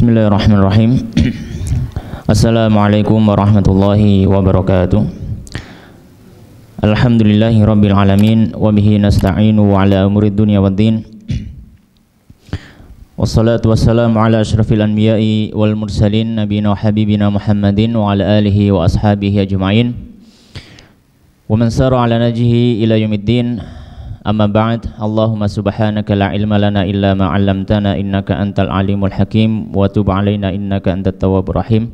Bismillahirrahmanirrahim Assalamualaikum warahmatullahi wabarakatuh Alhamdulillahi rabbil alamin Wabihi nasta'inu wa ala umurid dunya wad din Wassalatu wassalamu ala ashrafil anbiya'i wal mursalin Nabina wa habibina Muhammadin wa ala alihi wa ashabihi ajma'in wa man sara ala najihi ila yaumiddin Amma ba'd Allahumma subhanaka la ilma lana illa ma 'allamtana innaka antal alimul hakim wa tub alaina innaka antat tawwabur rahim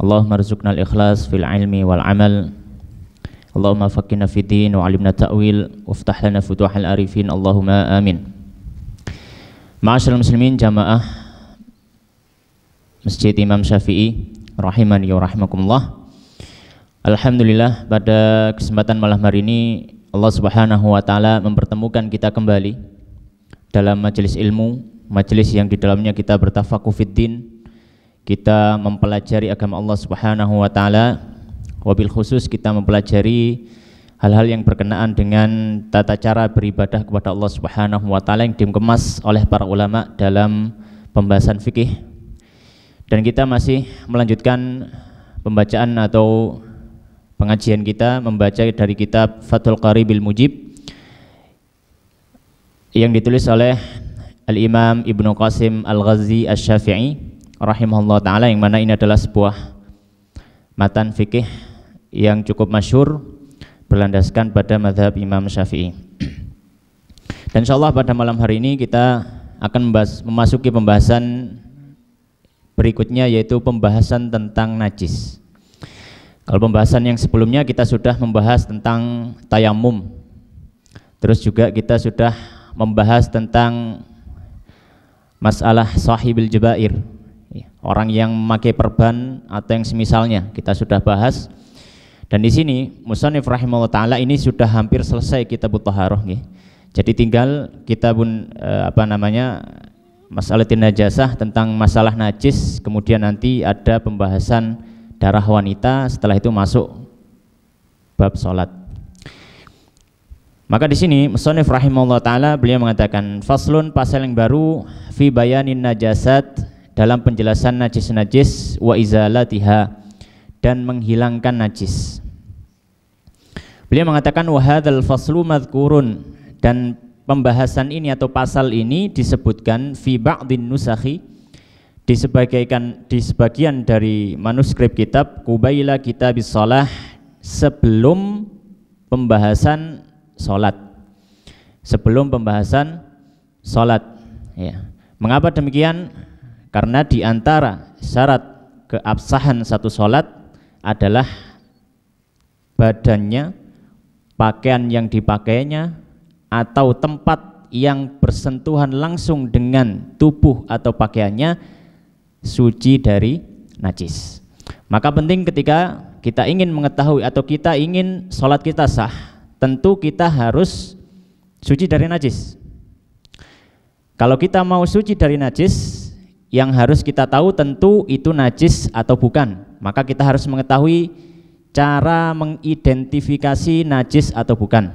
Allahumma rzuqna al-ikhlas fil ilmi wal amal Allahumma faqqina fid din wa 'allimna ta'wil waftah lana futuhal arifin Allahumma amin Ma'asyiral muslimin jamaah Masjid Imam Syafi'i rahimani wa rahimakumullah Alhamdulillah pada kesempatan malam hari ini Allah Subhanahu wa taala mempertemukan kita kembali dalam majelis ilmu, majelis yang di dalamnya kita bertafaqquh fiddin, kita mempelajari agama Allah Subhanahu wa taala, wabil khusus kita mempelajari hal-hal yang berkenaan dengan tata cara beribadah kepada Allah Subhanahu wa taala yang dikemas oleh para ulama dalam pembahasan fikih. Dan kita masih melanjutkan pembacaan atau pengajian kita membaca dari kitab Fathul Qari bil Mujib yang ditulis oleh Al-Imam Ibnu Qasim Al-Ghazi Al syafii rahimahullah taala yang mana ini adalah sebuah matan fikih yang cukup masyur berlandaskan pada madhab Imam Syafi'i. Dan insya Allah pada malam hari ini kita akan membahas, memasuki pembahasan berikutnya yaitu pembahasan tentang najis. Kalau pembahasan yang sebelumnya kita sudah membahas tentang tayamum. Terus juga kita sudah membahas tentang masalah sahibil jebair, Orang yang memakai perban atau yang semisalnya kita sudah bahas. Dan di sini Musanif rahimahullah taala ini sudah hampir selesai kita butuh nggih. Jadi tinggal kita pun e, apa namanya masalah najasah tentang masalah najis kemudian nanti ada pembahasan darah wanita setelah itu masuk bab sholat maka di sini Musonif rahimahullah taala beliau mengatakan faslun pasal yang baru fi bayanin najasat dalam penjelasan najis-najis wa izalatiha dan menghilangkan najis. Beliau mengatakan wahadal faslu madhkurun dan pembahasan ini atau pasal ini disebutkan fi ba'din nusakhi di sebagian, di sebagian dari manuskrip kitab Kubaila kita Salah sebelum pembahasan salat. Sebelum pembahasan salat ya. Mengapa demikian? Karena di antara syarat keabsahan satu salat adalah badannya, pakaian yang dipakainya atau tempat yang bersentuhan langsung dengan tubuh atau pakaiannya suci dari najis. Maka penting ketika kita ingin mengetahui atau kita ingin sholat kita sah, tentu kita harus suci dari najis. Kalau kita mau suci dari najis, yang harus kita tahu tentu itu najis atau bukan. Maka kita harus mengetahui cara mengidentifikasi najis atau bukan.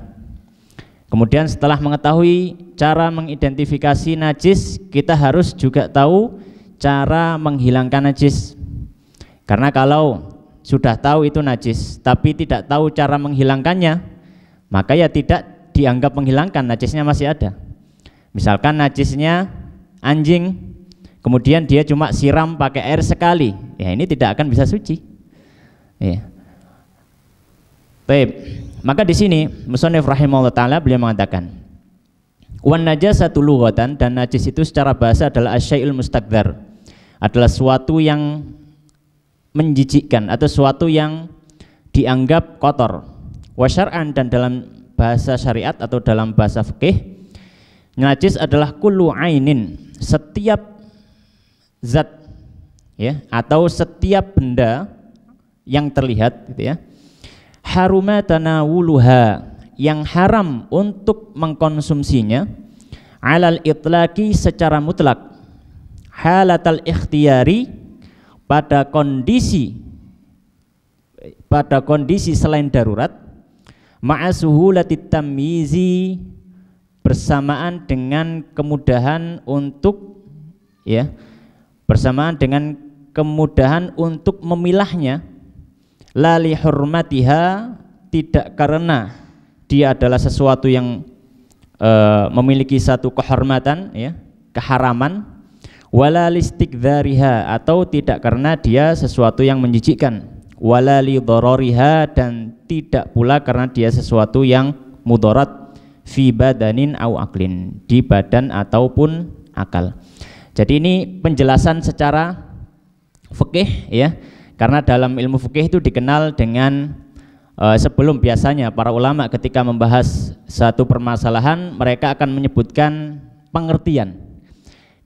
Kemudian setelah mengetahui cara mengidentifikasi najis, kita harus juga tahu cara menghilangkan najis. Karena kalau sudah tahu itu najis tapi tidak tahu cara menghilangkannya, maka ya tidak dianggap menghilangkan, najisnya masih ada. Misalkan najisnya anjing, kemudian dia cuma siram pakai air sekali, ya ini tidak akan bisa suci. Ya. Baik, maka di sini Musonif rahimahullah taala beliau mengatakan Wan satu lughatan dan najis itu secara bahasa adalah asyaiul mustaqdar adalah suatu yang menjijikkan atau suatu yang dianggap kotor. Wasyar'an dan dalam bahasa syariat atau dalam bahasa fikih najis adalah kullu ainin, setiap zat ya atau setiap benda yang terlihat gitu ya. Haruma tanawuluha yang haram untuk mengkonsumsinya alal itlaki secara mutlak halatal ikhtiyari pada kondisi pada kondisi selain darurat ma'asuhu latitamizi bersamaan dengan kemudahan untuk ya bersamaan dengan kemudahan untuk memilahnya lali hurmatiha tidak karena dia adalah sesuatu yang e, memiliki satu kehormatan ya keharaman wala listikdzariha atau tidak karena dia sesuatu yang menjijikkan wala lidororiha dan tidak pula karena dia sesuatu yang mudorat fi badanin au aklin di badan ataupun akal jadi ini penjelasan secara fikih ya karena dalam ilmu fikih itu dikenal dengan eh, sebelum biasanya para ulama ketika membahas satu permasalahan mereka akan menyebutkan pengertian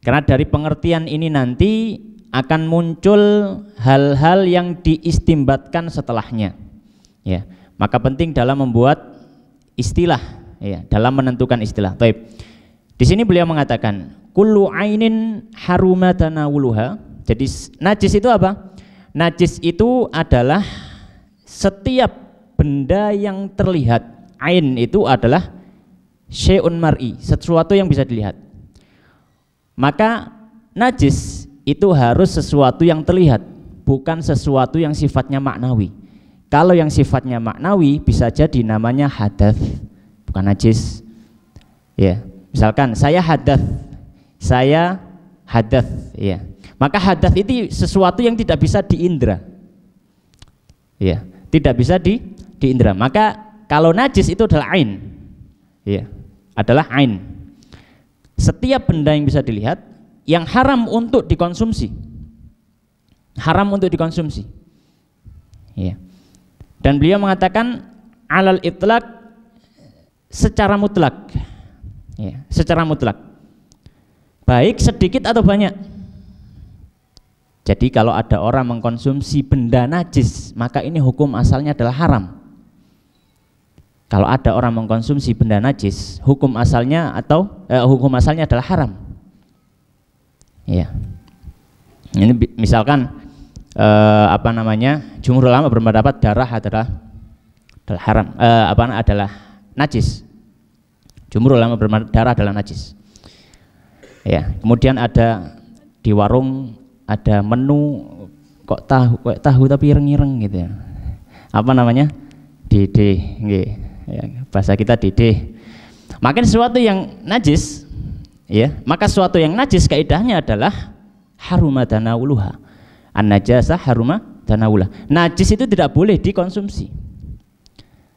karena dari pengertian ini nanti akan muncul hal-hal yang diistimbatkan setelahnya. Ya, maka penting dalam membuat istilah, ya, dalam menentukan istilah. Baik. Di sini beliau mengatakan kullu ainin haruma tanawuluha. Jadi najis itu apa? Najis itu adalah setiap benda yang terlihat. Ain itu adalah syai'un mar'i, sesuatu yang bisa dilihat. Maka najis itu harus sesuatu yang terlihat, bukan sesuatu yang sifatnya maknawi. Kalau yang sifatnya maknawi bisa jadi namanya hadaf, bukan najis. Ya, misalkan saya hadaf, saya hadaf, ya. Maka hadaf itu sesuatu yang tidak bisa diindra. Ya, tidak bisa di diindra. Maka kalau najis itu adalah ain. Ya, adalah ain setiap benda yang bisa dilihat yang haram untuk dikonsumsi. Haram untuk dikonsumsi. Ya. Dan beliau mengatakan alal itlak secara mutlak. Ya, secara mutlak. Baik sedikit atau banyak. Jadi kalau ada orang mengkonsumsi benda najis, maka ini hukum asalnya adalah haram. Kalau ada orang mengkonsumsi benda najis, hukum asalnya atau eh, hukum asalnya adalah haram. Ya. Ini misalkan eh, apa namanya? Jumhur ulama berpendapat darah adalah adalah haram. Eh, apa adalah najis. Jumhur ulama berpendapat darah adalah najis. Ya, kemudian ada di warung ada menu kok tahu kok tahu tapi ireng-ireng gitu ya. Apa namanya? Dede ya, bahasa kita didih makin sesuatu yang najis ya maka sesuatu yang najis kaidahnya adalah haruma danauluha an najasa haruma danaulah najis itu tidak boleh dikonsumsi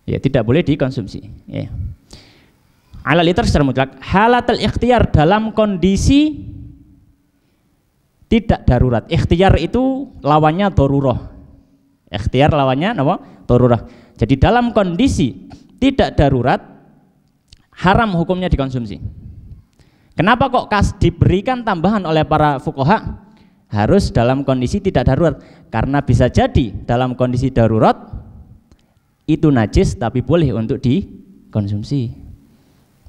ya tidak boleh dikonsumsi ya ala liter secara mutlak halatal ikhtiar dalam kondisi tidak darurat ikhtiar itu lawannya toruroh ikhtiar lawannya apa toruroh jadi dalam kondisi tidak darurat, haram hukumnya dikonsumsi. Kenapa kok kas diberikan tambahan oleh para fukoha? Harus dalam kondisi tidak darurat, karena bisa jadi dalam kondisi darurat itu najis tapi boleh untuk dikonsumsi.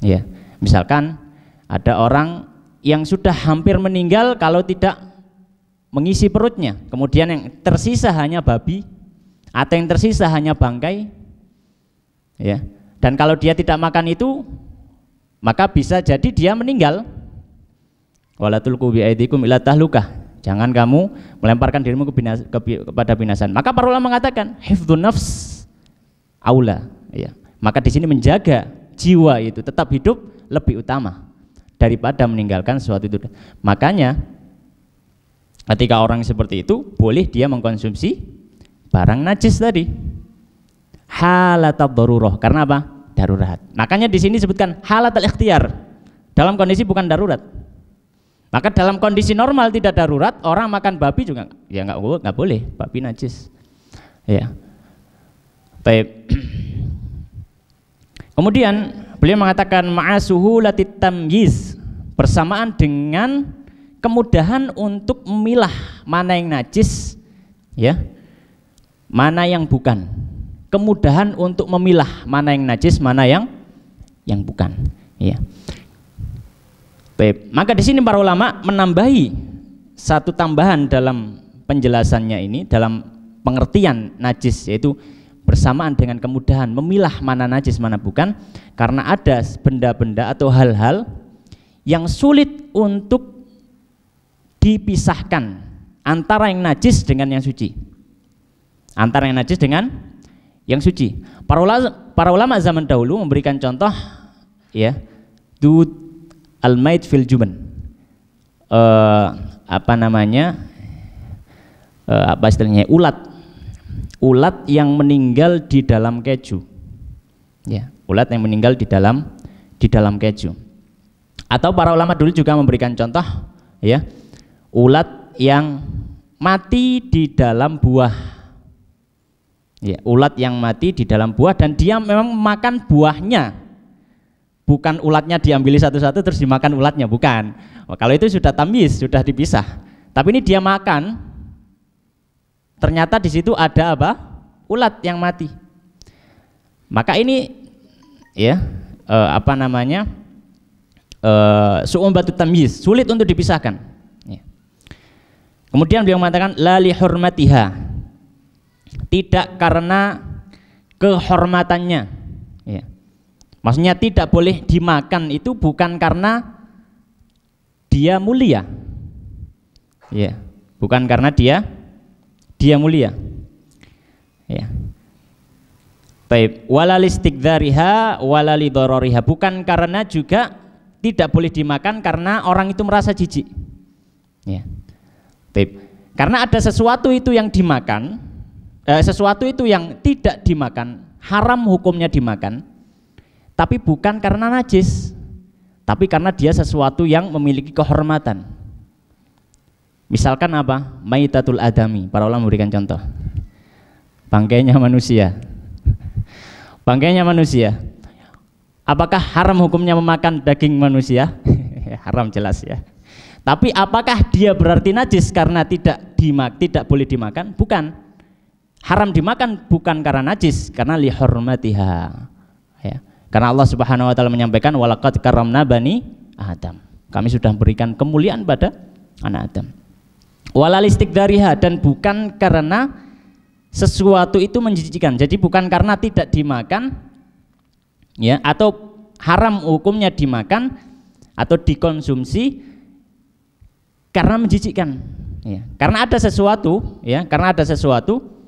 Ya, misalkan ada orang yang sudah hampir meninggal kalau tidak mengisi perutnya, kemudian yang tersisa hanya babi atau yang tersisa hanya bangkai, ya dan kalau dia tidak makan itu maka bisa jadi dia meninggal Walatul biaidikum ila tahlukah jangan kamu melemparkan dirimu ke binas, ke, kepada binasan maka para ulama mengatakan hifdu nafs aula ya maka di sini menjaga jiwa itu tetap hidup lebih utama daripada meninggalkan suatu itu makanya ketika orang seperti itu boleh dia mengkonsumsi barang najis tadi halat darurah karena apa darurat makanya di sini disebutkan halat al ikhtiar dalam kondisi bukan darurat maka dalam kondisi normal tidak darurat orang makan babi juga ya nggak nggak boleh babi najis ya baik kemudian beliau mengatakan ma'asuhu latit tamyiz bersamaan dengan kemudahan untuk memilah mana yang najis ya mana yang bukan kemudahan untuk memilah mana yang najis, mana yang yang bukan. Ya. Baik, maka di sini para ulama menambahi satu tambahan dalam penjelasannya ini dalam pengertian najis yaitu bersamaan dengan kemudahan memilah mana najis mana bukan karena ada benda-benda atau hal-hal yang sulit untuk dipisahkan antara yang najis dengan yang suci antara yang najis dengan yang suci. Para ulama, para ulama zaman dahulu memberikan contoh ya dud al mait fil Uh, apa namanya? Uh, apa istilahnya? Ulat. Ulat yang meninggal di dalam keju. Ya, ulat yang meninggal di dalam di dalam keju. Atau para ulama dulu juga memberikan contoh ya, ulat yang mati di dalam buah Ya, ulat yang mati di dalam buah dan dia memang makan buahnya. Bukan ulatnya diambil satu-satu terus dimakan ulatnya, bukan. Oh, kalau itu sudah tamis, sudah dipisah. Tapi ini dia makan. Ternyata di situ ada apa? Ulat yang mati. Maka ini ya, eh, apa namanya? Uh, su'um batu tamis sulit untuk dipisahkan ya. kemudian beliau mengatakan lali hurmatiha tidak karena kehormatannya ya. maksudnya tidak boleh dimakan itu bukan karena dia mulia ya bukan karena dia dia mulia ya Taib. Walalistik dariha, walalidororiha. Bukan karena juga tidak boleh dimakan karena orang itu merasa jijik. Ya. Taib. Karena ada sesuatu itu yang dimakan, eh, sesuatu itu yang tidak dimakan, haram hukumnya dimakan, tapi bukan karena najis, tapi karena dia sesuatu yang memiliki kehormatan. Misalkan apa? Maitatul adami, para ulama memberikan contoh. Bangkainya manusia. Bangkainya manusia. Apakah haram hukumnya memakan daging manusia? haram jelas ya. Tapi apakah dia berarti najis karena tidak dimak tidak boleh dimakan? Bukan haram dimakan bukan karena najis, karena lihormatiha. Ya. Karena Allah Subhanahu wa taala menyampaikan walakat karamna bani Adam. Kami sudah memberikan kemuliaan pada anak Adam. Walalistik dariha dan bukan karena sesuatu itu menjijikkan. Jadi bukan karena tidak dimakan ya atau haram hukumnya dimakan atau dikonsumsi karena menjijikkan ya. Karena ada sesuatu ya, karena ada sesuatu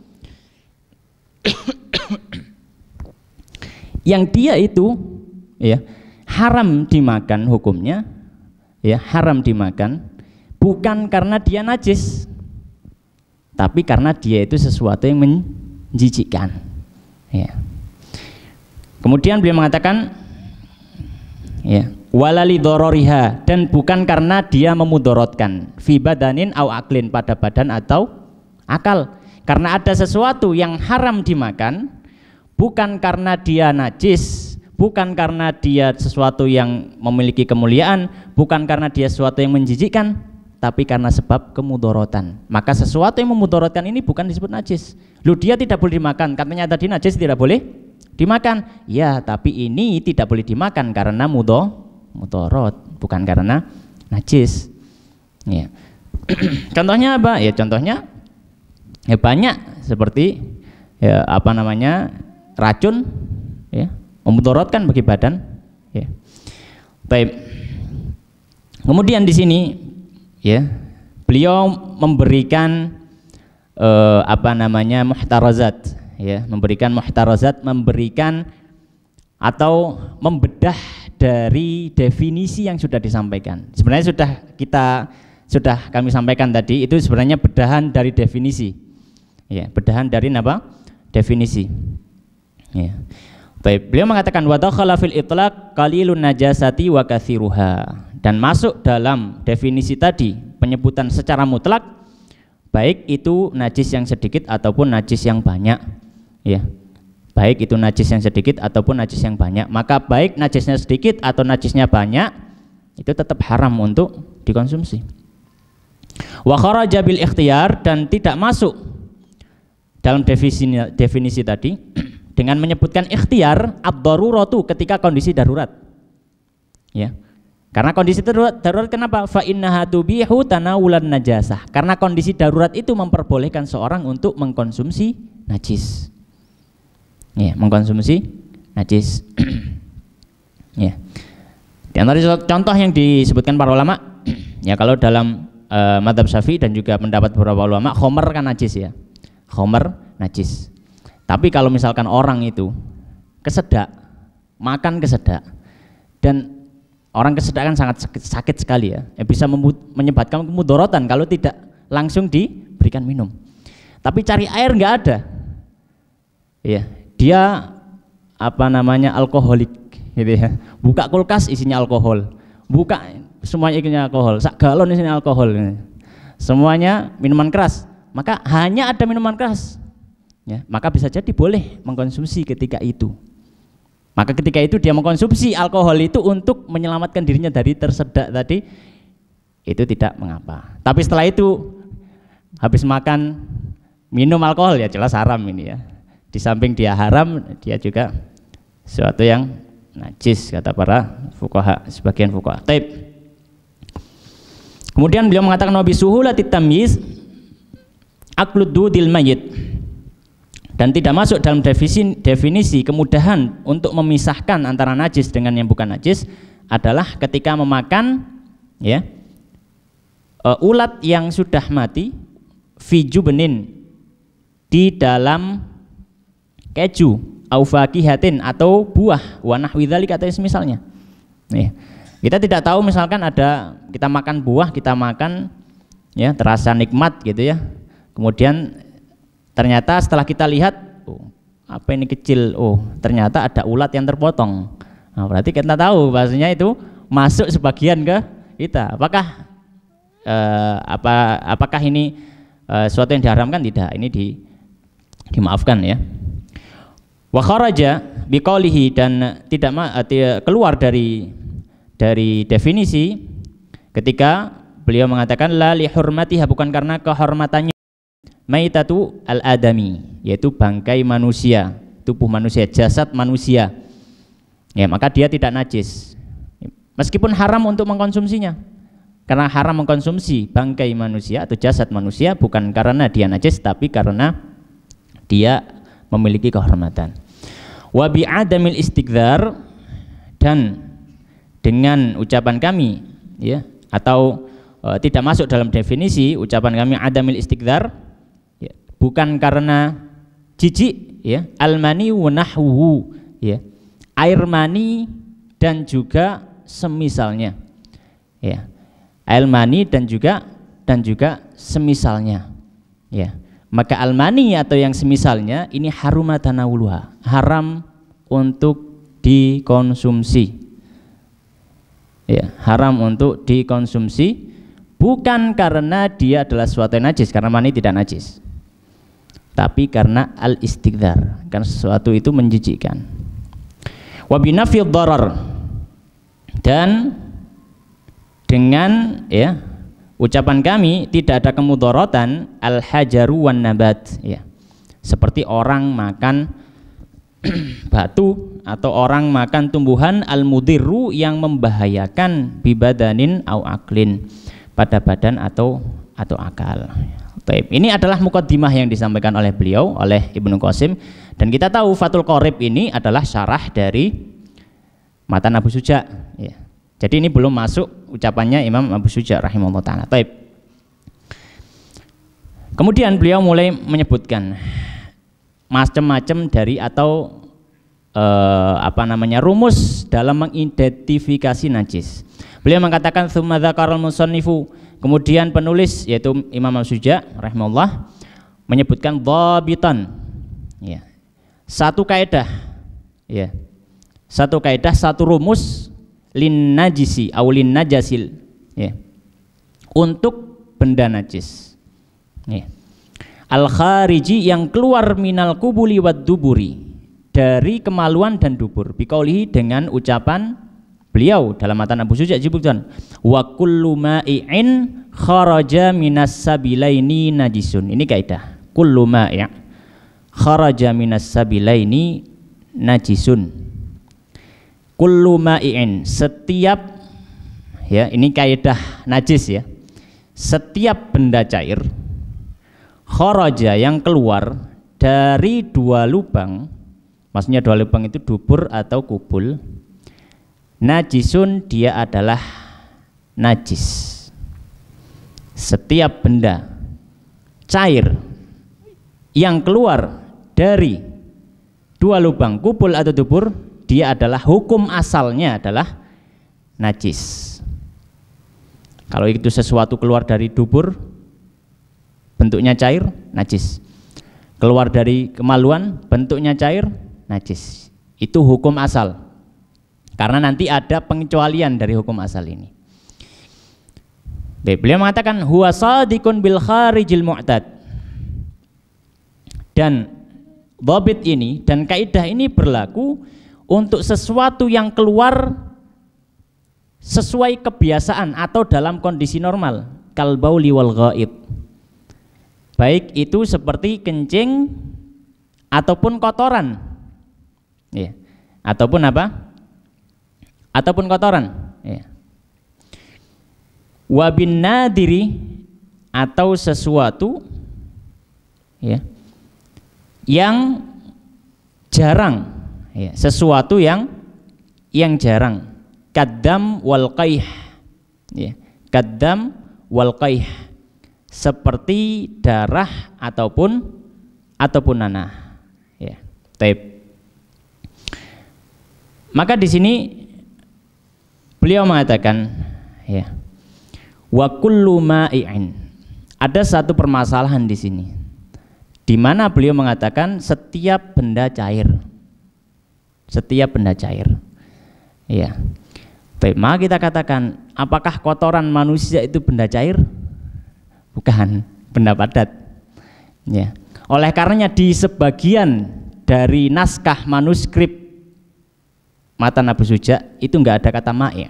yang dia itu ya haram dimakan hukumnya ya haram dimakan bukan karena dia najis tapi karena dia itu sesuatu yang menjijikkan ya kemudian beliau mengatakan ya walali dororiha dan bukan karena dia memudorotkan fi badanin au aklin pada badan atau akal karena ada sesuatu yang haram dimakan bukan karena dia najis, bukan karena dia sesuatu yang memiliki kemuliaan, bukan karena dia sesuatu yang menjijikkan, tapi karena sebab kemudorotan. Maka sesuatu yang memudorotkan ini bukan disebut najis. Lu dia tidak boleh dimakan, katanya tadi najis tidak boleh dimakan. Ya, tapi ini tidak boleh dimakan karena mudo mudorot, bukan karena najis. Ya. contohnya apa? Ya contohnya ya banyak seperti ya, apa namanya racun ya memudarat kan bagi badan ya baik kemudian di sini ya beliau memberikan eh, apa namanya muhtarazat ya memberikan muhtarazat memberikan atau membedah dari definisi yang sudah disampaikan sebenarnya sudah kita sudah kami sampaikan tadi itu sebenarnya bedahan dari definisi ya bedahan dari apa definisi ya Baik, beliau mengatakan wa dakhala fil itlaq qalilun najasati wa kathiruha. dan masuk dalam definisi tadi penyebutan secara mutlak baik itu najis yang sedikit ataupun najis yang banyak ya baik itu najis yang sedikit ataupun najis yang banyak maka baik najisnya sedikit atau najisnya banyak itu tetap haram untuk dikonsumsi wa kharaja bil ikhtiyar dan tidak masuk dalam definisi, definisi tadi dengan menyebutkan ikhtiar ad-daruratu ketika kondisi darurat. Ya. Karena kondisi darurat, darurat kenapa? Fa innaha tubihu tanawulan najasah. Karena kondisi darurat itu memperbolehkan seorang untuk mengkonsumsi najis. Ya, mengkonsumsi najis. ya. Di antara contoh yang disebutkan para ulama, ya kalau dalam uh, madhab syafi'i dan juga mendapat beberapa ulama, khomer kan najis ya Homer najis. Tapi kalau misalkan orang itu kesedak, makan kesedak, dan orang kesedak kan sangat sakit, sekali ya, yang bisa menyebabkan kemudorotan kalau tidak langsung diberikan minum. Tapi cari air nggak ada, ya dia apa namanya alkoholik gitu ya. Buka kulkas isinya alkohol, buka semuanya isinya alkohol, sak galon isinya alkohol, semuanya minuman keras maka hanya ada minuman keras ya maka bisa jadi boleh mengkonsumsi ketika itu maka ketika itu dia mengkonsumsi alkohol itu untuk menyelamatkan dirinya dari tersedak tadi itu tidak mengapa tapi setelah itu habis makan minum alkohol ya jelas haram ini ya di samping dia haram dia juga sesuatu yang najis kata para fukaha sebagian fukaha Taip. kemudian beliau mengatakan wabi suhulati tamyiz aklud dudil mayit dan tidak masuk dalam definisi, definisi kemudahan untuk memisahkan antara najis dengan yang bukan najis adalah ketika memakan ya uh, ulat yang sudah mati fiju benin di dalam keju au fakihatin atau buah wanah widali kata misalnya nih kita tidak tahu misalkan ada kita makan buah kita makan ya terasa nikmat gitu ya Kemudian ternyata setelah kita lihat, oh, apa ini kecil? Oh, ternyata ada ulat yang terpotong. Nah, berarti kita tahu bahasanya itu masuk sebagian ke kita. Apakah eh, apa apakah ini eh, suatu yang diharamkan? Tidak, ini di dimaafkan ya. Wa kharaja biqaulihi dan eh, tidak keluar dari dari definisi ketika beliau mengatakan la li hurmatiha bukan karena kehormatannya maitatu al-adami yaitu bangkai manusia tubuh manusia jasad manusia ya maka dia tidak najis meskipun haram untuk mengkonsumsinya karena haram mengkonsumsi bangkai manusia atau jasad manusia bukan karena dia najis tapi karena dia memiliki kehormatan wa bi'adamil istighdar dan dengan ucapan kami ya atau e, tidak masuk dalam definisi ucapan kami adamil istighdar bukan karena jijik ya almani wunahwu ya air mani dan juga semisalnya ya air mani dan juga dan juga semisalnya ya maka almani atau yang semisalnya ini harumatanawuluha haram untuk dikonsumsi ya haram untuk dikonsumsi bukan karena dia adalah suatu najis karena mani tidak najis tapi karena al istighfar karena sesuatu itu menjijikkan wabinafil binafil dan dengan ya ucapan kami tidak ada kemudorotan al hajaru wan nabat ya seperti orang makan batu atau orang makan tumbuhan al mudiru yang membahayakan bibadanin au aklin pada badan atau atau akal ya. Taib. Ini adalah mukadimah yang disampaikan oleh beliau oleh Ibnu Qasim dan kita tahu Fatul Qorib ini adalah syarah dari mata Abu Suja. Ya. Jadi ini belum masuk ucapannya Imam Abu Suja rahimahullah taala. Taib. Kemudian beliau mulai menyebutkan macam-macam dari atau eh, apa namanya rumus dalam mengidentifikasi najis. Beliau mengatakan sumadzakaral musannifu Kemudian penulis yaitu Imam Al-Suja rahimahullah menyebutkan babitan, Ya. Satu kaidah. Ya. Satu kaidah, satu rumus lin najisi awlin najasil. Ya. Untuk benda najis. Ya. Al khariji yang keluar minal kubuli wad duburi dari kemaluan dan dubur. Bikaulihi dengan ucapan Beliau dalam mata Abu Suja disebutkan wa kullu ma'in kharaja minas sabilaini najisun. Ini kaidah. Kullu ma'i' kharaja minas sabilaini najisun. Kullu ma'in setiap ya ini kaidah najis ya. Setiap benda cair kharaja yang keluar dari dua lubang maksudnya dua lubang itu dubur atau kubul najisun dia adalah najis setiap benda cair yang keluar dari dua lubang kubul atau dubur dia adalah hukum asalnya adalah najis kalau itu sesuatu keluar dari dubur bentuknya cair najis keluar dari kemaluan bentuknya cair najis itu hukum asal karena nanti ada pengecualian dari hukum asal ini. Baik, beliau mengatakan huwa sadikun bil kharijil mu'tad. Dan dhabit ini dan kaidah ini berlaku untuk sesuatu yang keluar sesuai kebiasaan atau dalam kondisi normal kal wal ghaib. Baik itu seperti kencing ataupun kotoran. Ya. Ataupun apa? ataupun kotoran wabina wabin nadiri atau sesuatu ya yang jarang ya, sesuatu yang yang jarang kadam wal kaih, ya kadam wal kaih, seperti darah ataupun ataupun nanah ya maka di sini Beliau mengatakan, ya. Wa kullu ma'in. Ada satu permasalahan di sini. Di mana beliau mengatakan setiap benda cair. Setiap benda cair. Ya. Baik, kita katakan, apakah kotoran manusia itu benda cair? Bukan, benda padat. Ya. Oleh karenanya di sebagian dari naskah manuskrip mata Abu Suja itu enggak ada kata ma'i. Ya.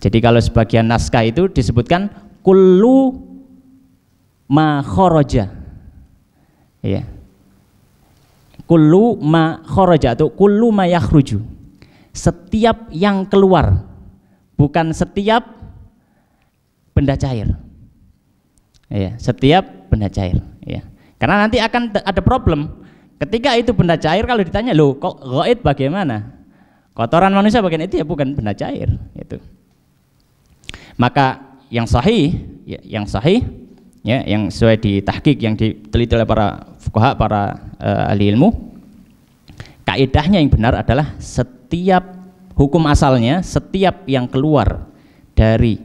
Jadi kalau sebagian naskah itu disebutkan kullu ma khoroja Ya. Kullu ma khoroja atau kullu ma yakhruju. Setiap yang keluar, bukan setiap benda cair. Ya, setiap benda cair, ya. Karena nanti akan ada problem Ketika itu benda cair kalau ditanya lo kok goit bagaimana? Kotoran manusia bagian itu ya bukan benda cair itu. Maka yang sahih, ya, yang sahih, ya, yang sesuai di tahqiq yang diteliti oleh para fuqaha, para uh, ahli ilmu, kaidahnya yang benar adalah setiap hukum asalnya setiap yang keluar dari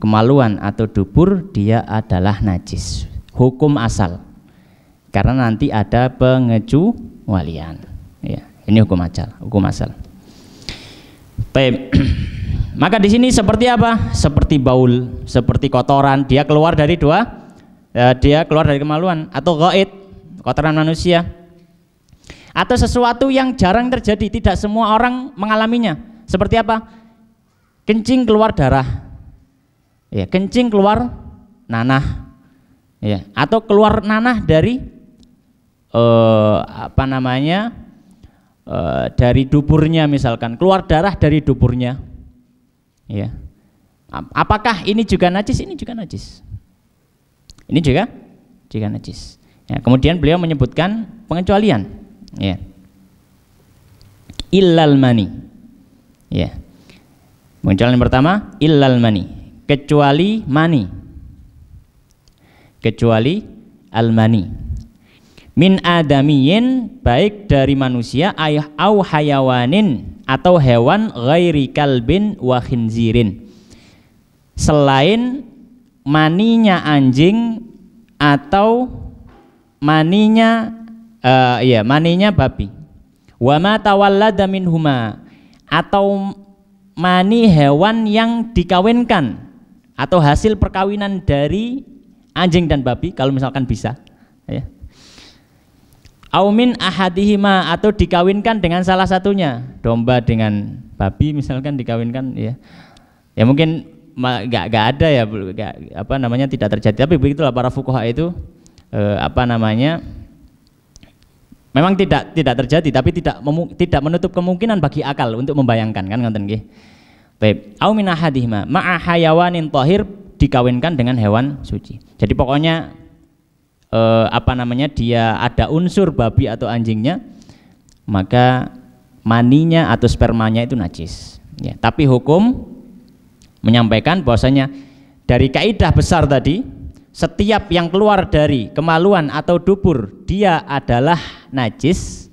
kemaluan atau dubur dia adalah najis. Hukum asal karena nanti ada pengecualian ya ini hukum asal hukum asal Baik. maka di sini seperti apa seperti baul seperti kotoran dia keluar dari dua ya, dia keluar dari kemaluan atau goit, kotoran manusia atau sesuatu yang jarang terjadi tidak semua orang mengalaminya seperti apa kencing keluar darah ya kencing keluar nanah ya atau keluar nanah dari eh, apa namanya eh, dari duburnya misalkan keluar darah dari duburnya, ya. Apakah ini juga najis? Ini juga najis. Ini juga juga najis. Ya, kemudian beliau menyebutkan pengecualian. Ya. Illal mani. Ya. Pengecualian pertama, illal mani. Kecuali mani. Kecuali almani min adamiyin baik dari manusia ayah au hayawanin atau hewan ghairi kalbin wa khinzirin selain maninya anjing atau maninya uh, ya maninya babi wa ma tawallada huma atau mani hewan yang dikawinkan atau hasil perkawinan dari anjing dan babi kalau misalkan bisa ya Aumin ahadihima atau dikawinkan dengan salah satunya. Domba dengan babi misalkan dikawinkan ya. Ya mungkin nggak nggak ada ya gak, apa namanya tidak terjadi tapi begitulah para fukoha itu e, apa namanya memang tidak tidak terjadi tapi tidak memu, tidak menutup kemungkinan bagi akal untuk membayangkan kan ngonten nggih. Baik, aumin ahadihima ma'a hayawanin tahir dikawinkan dengan hewan suci. Jadi pokoknya eh, apa namanya dia ada unsur babi atau anjingnya maka maninya atau spermanya itu najis ya tapi hukum menyampaikan bahwasanya dari kaidah besar tadi setiap yang keluar dari kemaluan atau dubur dia adalah najis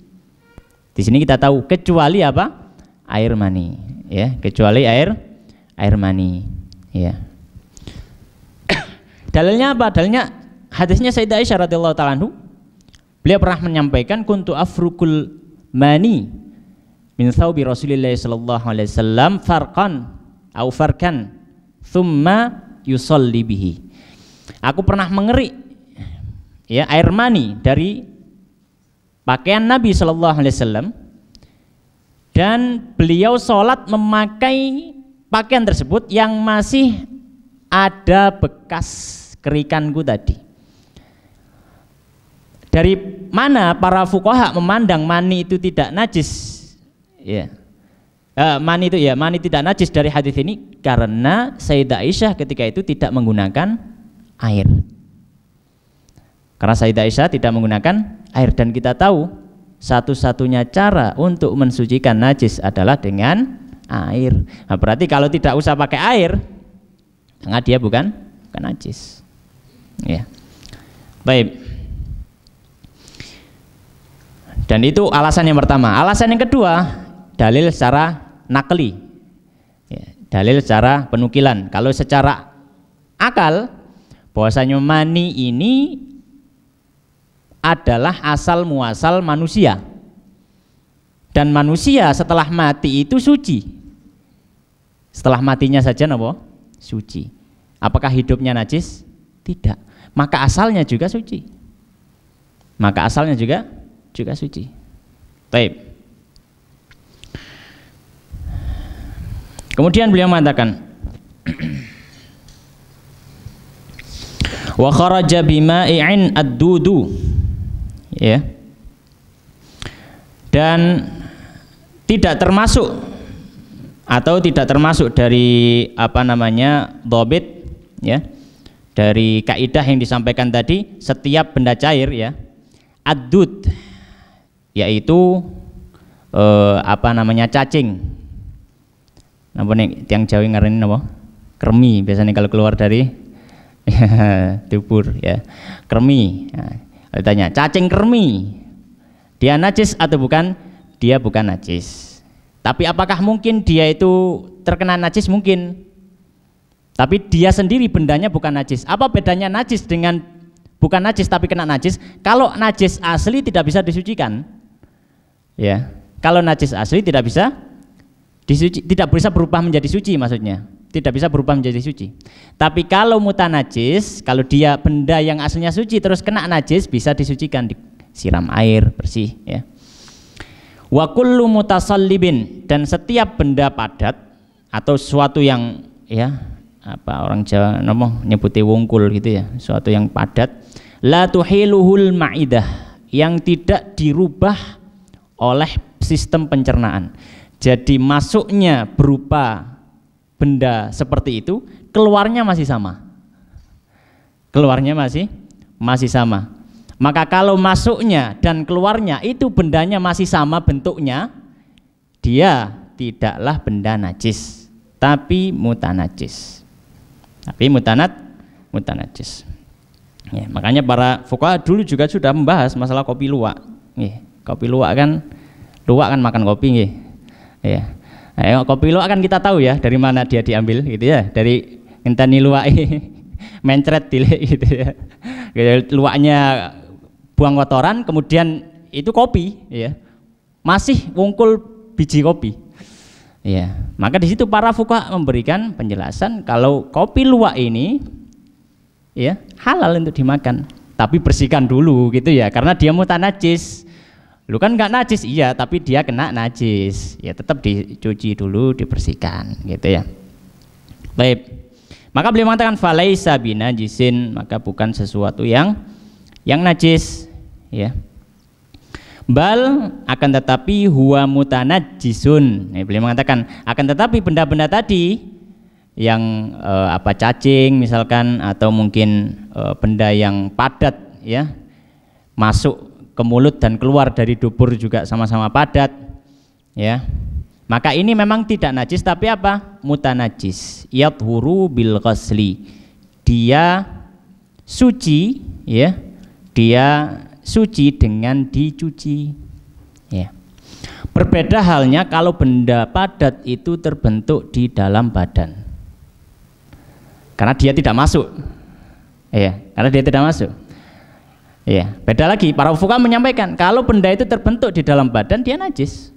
di sini kita tahu kecuali apa air mani ya kecuali air air mani ya dalilnya apa dalilnya hadisnya Sayyidah Aisyah radhiyallahu taala beliau pernah menyampaikan kuntu afrukul mani min thawbi Rasulillah sallallahu alaihi wasallam farqan au farkan thumma yusalli bihi aku pernah mengerik ya air mani dari pakaian Nabi sallallahu alaihi wasallam dan beliau sholat memakai pakaian tersebut yang masih ada bekas kerikanku tadi. Dari mana para fukoha memandang mani itu tidak najis? Ya. Uh, mani itu ya, mani tidak najis dari hadis ini karena Sayyidah Aisyah ketika itu tidak menggunakan air. Karena Sayyidah Aisyah tidak menggunakan air dan kita tahu satu-satunya cara untuk mensucikan najis adalah dengan air. Nah, berarti kalau tidak usah pakai air, maka dia bukan bukan najis. Ya. Baik. Dan itu alasan yang pertama. Alasan yang kedua, dalil secara nakli. Ya, dalil secara penukilan. Kalau secara akal, bahwasanya mani ini adalah asal muasal manusia. Dan manusia setelah mati itu suci. Setelah matinya saja nopo suci. Apakah hidupnya najis? Tidak. Maka asalnya juga suci. Maka asalnya juga juga suci. Taib. Kemudian beliau mengatakan wa kharaja bima'in ad-dudu ya. Dan tidak termasuk atau tidak termasuk dari apa namanya dobit ya dari kaidah yang disampaikan tadi setiap benda cair ya adud yaitu eh, apa namanya cacing apa nih tiang jawi ngarani apa kermi biasanya kalau keluar dari dubur ya kermi nah, tanya cacing kermi dia najis atau bukan dia bukan najis tapi apakah mungkin dia itu terkena najis mungkin tapi dia sendiri bendanya bukan najis apa bedanya najis dengan bukan najis tapi kena najis kalau najis asli tidak bisa disucikan Ya. Kalau najis asli tidak bisa disuci, tidak bisa berubah menjadi suci maksudnya. Tidak bisa berubah menjadi suci. Tapi kalau muta najis, kalau dia benda yang aslinya suci terus kena najis bisa disucikan disiram air bersih ya. Wa kullu mutasallibin dan setiap benda padat atau suatu yang ya apa orang Jawa ngomong nyebuti wungkul gitu ya, suatu yang padat la tuhiluhul maidah yang tidak dirubah oleh sistem pencernaan. Jadi masuknya berupa benda seperti itu, keluarnya masih sama. Keluarnya masih masih sama. Maka kalau masuknya dan keluarnya itu bendanya masih sama bentuknya, dia tidaklah benda najis, tapi mutanajis. Tapi mutanat mutanajis. Ya, makanya para fuqaha dulu juga sudah membahas masalah kopi luwak. Ya kopi luwak kan luwak kan makan kopi nih, ya nah, kopi luwak kan kita tahu ya dari mana dia diambil gitu ya dari ngenteni luwak mencret tilik gitu ya luwaknya buang kotoran kemudian itu kopi ya masih wungkul biji kopi ya maka di situ para fuka memberikan penjelasan kalau kopi luwak ini ya halal untuk dimakan tapi bersihkan dulu gitu ya karena dia mutanajis Lu kan nggak najis, iya, tapi dia kena najis. Ya tetap dicuci dulu, dibersihkan, gitu ya. Baik. Maka beliau mengatakan falaisa najisin maka bukan sesuatu yang yang najis, ya. Bal akan tetapi huwa jisun Ya, beliau mengatakan akan tetapi benda-benda tadi yang e, apa cacing misalkan atau mungkin e, benda yang padat ya masuk ke mulut dan keluar dari dubur juga sama-sama padat ya maka ini memang tidak najis tapi apa najis? mutanajis yathuru bil ghasli dia suci ya dia suci dengan dicuci ya berbeda halnya kalau benda padat itu terbentuk di dalam badan karena dia tidak masuk ya karena dia tidak masuk Iya, beda lagi. Para ufuka menyampaikan kalau benda itu terbentuk di dalam badan dia najis.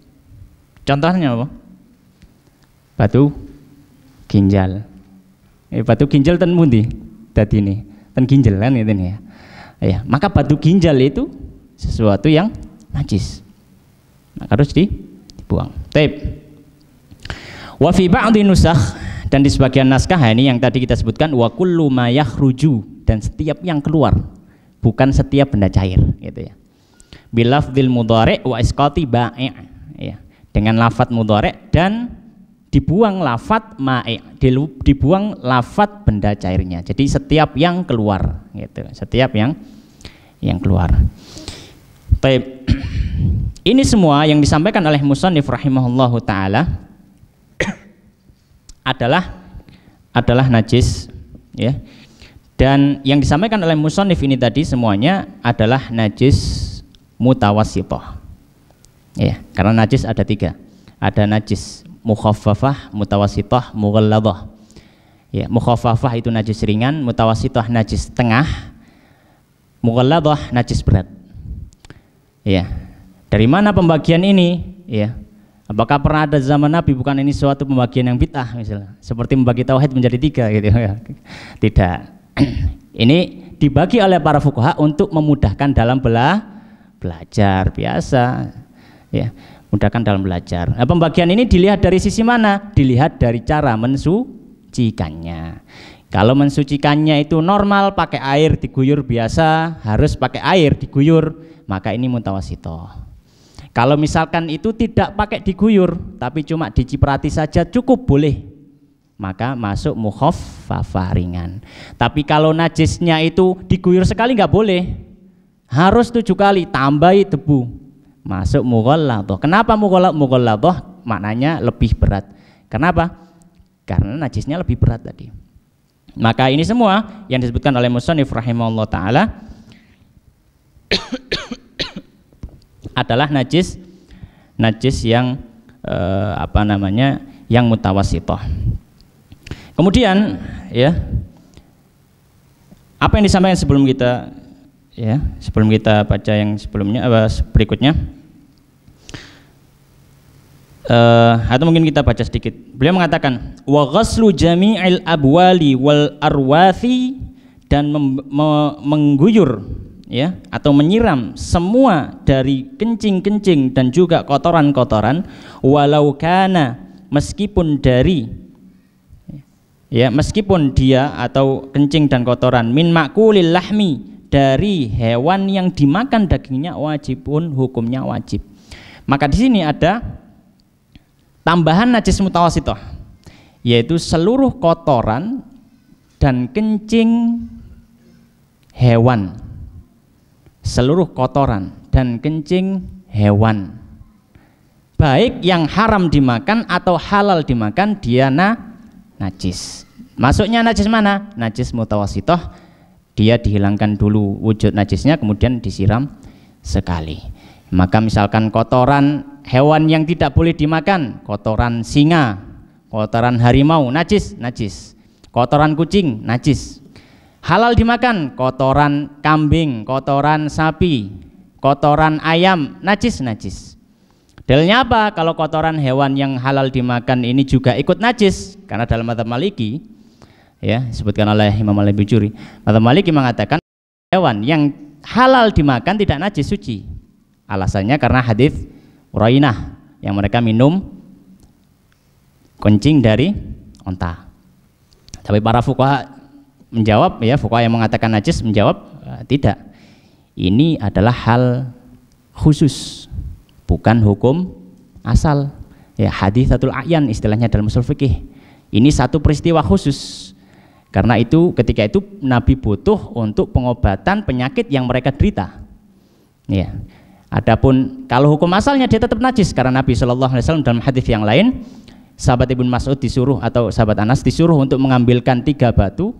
Contohnya apa? Batu ginjal. Eh, batu ginjal ten mundi tadi ini, ten ginjal kan itu nih ya. Iya, maka batu ginjal itu sesuatu yang najis. Nah, harus dibuang. Taib. Wa fi ba'dhi nusakh dan di sebagian naskah ini yang tadi kita sebutkan wa kullu ma dan setiap yang keluar bukan setiap benda cair gitu ya bilafdil mudorek wa iskoti ba'i' ya dengan lafat mudorek dan dibuang lafat ma'i' dibuang lafat benda cairnya jadi setiap yang keluar gitu setiap yang yang keluar Taib. ini semua yang disampaikan oleh musannif rahimahullahu taala adalah adalah najis ya dan yang disampaikan oleh musonif ini tadi semuanya adalah najis mutawasitoh. Ya, karena najis ada tiga. Ada najis mukhafafah mutawasitoh, mughalladoh Ya, mukhafafah itu najis ringan, mutawasitoh najis tengah, mughalladoh najis berat. Ya. Dari mana pembagian ini? Ya. Apakah pernah ada zaman Nabi bukan ini suatu pembagian yang bid'ah misalnya? Seperti membagi tauhid menjadi tiga gitu ya. Tidak. ini dibagi oleh para fukaha untuk memudahkan dalam bela belajar biasa ya mudahkan dalam belajar nah, pembagian ini dilihat dari sisi mana dilihat dari cara mensucikannya kalau mensucikannya itu normal pakai air diguyur biasa, harus pakai air diguyur, maka ini mutawasito. Kalau misalkan itu tidak pakai diguyur, tapi cuma diciprati saja cukup boleh maka masuk mukhof ringan. Tapi kalau najisnya itu diguyur sekali nggak boleh. Harus tujuh kali tambahi debu. Masuk mughalladhah. Kenapa mughalladhah? Maknanya lebih berat. Kenapa? Karena najisnya lebih berat tadi. Maka ini semua yang disebutkan oleh Musonif rahimahullah taala adalah najis najis yang eh, apa namanya yang mutawasitoh Kemudian ya apa yang disampaikan sebelum kita ya sebelum kita baca yang sebelumnya apa berikutnya uh, atau mungkin kita baca sedikit beliau mengatakan wa ghaslu jami'il abwali wal arwathi dan mengguyur ya atau menyiram semua dari kencing-kencing dan juga kotoran-kotoran walau kana meskipun dari ya meskipun dia atau kencing dan kotoran min makulil lahmi dari hewan yang dimakan dagingnya wajib pun hukumnya wajib maka di sini ada tambahan najis mutawasitoh yaitu seluruh kotoran dan kencing hewan seluruh kotoran dan kencing hewan baik yang haram dimakan atau halal dimakan dia na najis. Masuknya najis mana? Najis mutawasitoh. Dia dihilangkan dulu wujud najisnya kemudian disiram sekali. Maka misalkan kotoran hewan yang tidak boleh dimakan, kotoran singa, kotoran harimau, najis, najis. Kotoran kucing, najis. Halal dimakan, kotoran kambing, kotoran sapi, kotoran ayam, najis, najis. Dalilnya apa? Kalau kotoran hewan yang halal dimakan ini juga ikut najis karena dalam mata Maliki ya disebutkan oleh Imam Al Bujuri. Mata Maliki mengatakan hewan yang halal dimakan tidak najis suci. Alasannya karena hadis Urainah yang mereka minum kencing dari onta. Tapi para fuqaha menjawab ya fuqaha yang mengatakan najis menjawab eh, tidak. Ini adalah hal khusus bukan hukum asal ya satu ayan istilahnya dalam usul fikih ini satu peristiwa khusus karena itu ketika itu Nabi butuh untuk pengobatan penyakit yang mereka derita ya adapun kalau hukum asalnya dia tetap najis karena Nabi Shallallahu Alaihi Wasallam dalam hadis yang lain sahabat Ibn Mas'ud disuruh atau sahabat Anas disuruh untuk mengambilkan tiga batu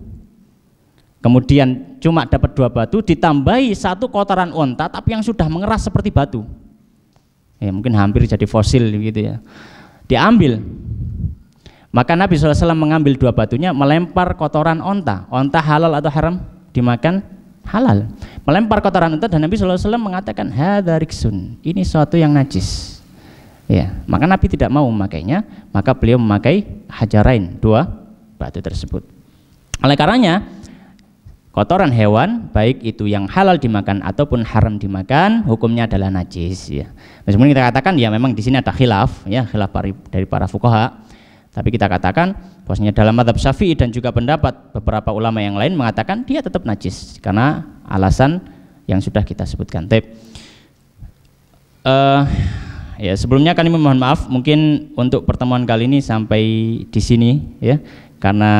kemudian cuma dapat dua batu ditambahi satu kotoran onta tapi yang sudah mengeras seperti batu ya mungkin hampir jadi fosil gitu ya diambil maka Nabi SAW mengambil dua batunya melempar kotoran onta onta halal atau haram dimakan halal melempar kotoran onta dan Nabi SAW mengatakan hadariksun ini suatu yang najis ya maka Nabi tidak mau memakainya maka beliau memakai hajarain dua batu tersebut oleh karenanya kotoran hewan baik itu yang halal dimakan ataupun haram dimakan hukumnya adalah najis ya meskipun kita katakan ya memang di sini ada khilaf ya khilaf dari para fukaha tapi kita katakan bosnya dalam madhab syafi'i dan juga pendapat beberapa ulama yang lain mengatakan dia tetap najis karena alasan yang sudah kita sebutkan tip Uh, eh, ya sebelumnya kami mohon maaf mungkin untuk pertemuan kali ini sampai di sini ya karena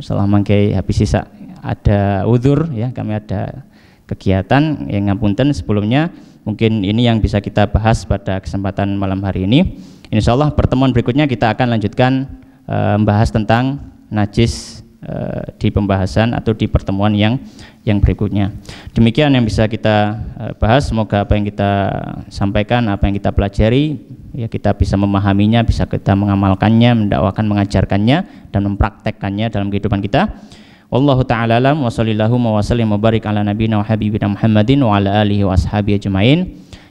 setelah mangkai habis sisa ada udur ya kami ada kegiatan yang ngapunten sebelumnya mungkin ini yang bisa kita bahas pada kesempatan malam hari ini Insya Allah pertemuan berikutnya kita akan lanjutkan e, membahas tentang najis e, di pembahasan atau di pertemuan yang yang berikutnya demikian yang bisa kita e, bahas semoga apa yang kita sampaikan apa yang kita pelajari ya kita bisa memahaminya bisa kita mengamalkannya mendakwakan mengajarkannya dan mempraktekkannya dalam kehidupan kita Wallahu taala alam wa sallallahu wa sallim wa barik ala nabiyina wa habibina Muhammadin wa ala alihi wa ashabihi ajmain.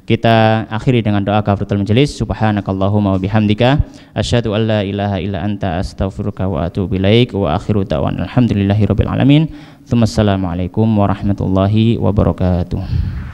Kita akhiri dengan doa kafaratul majelis. Subhanakallahumma wa bihamdika asyhadu an la ilaha illa anta astaghfiruka wa atubu ilaik wa akhiru da'wana alhamdulillahi rabbil alamin. Tsumma warahmatullahi wabarakatuh.